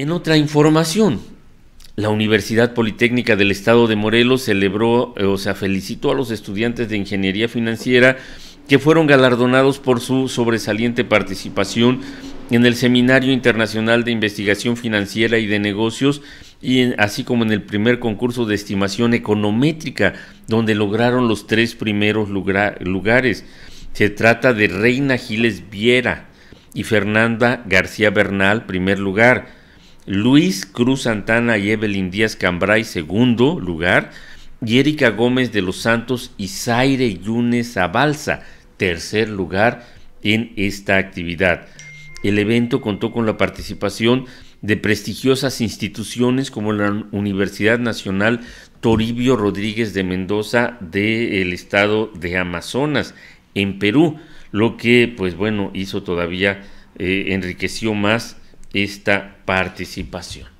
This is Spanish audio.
En otra información, la Universidad Politécnica del Estado de Morelos celebró, eh, o sea, felicitó a los estudiantes de Ingeniería Financiera que fueron galardonados por su sobresaliente participación en el Seminario Internacional de Investigación Financiera y de Negocios, y así como en el primer concurso de estimación econométrica, donde lograron los tres primeros lugares. Se trata de Reina Giles Viera y Fernanda García Bernal, primer lugar. Luis Cruz Santana y Evelyn Díaz Cambray, segundo lugar, y Erika Gómez de los Santos y Zaire Yunes Abalsa, tercer lugar en esta actividad. El evento contó con la participación de prestigiosas instituciones como la Universidad Nacional Toribio Rodríguez de Mendoza del estado de Amazonas, en Perú, lo que, pues bueno, hizo todavía, eh, enriqueció más esta participación.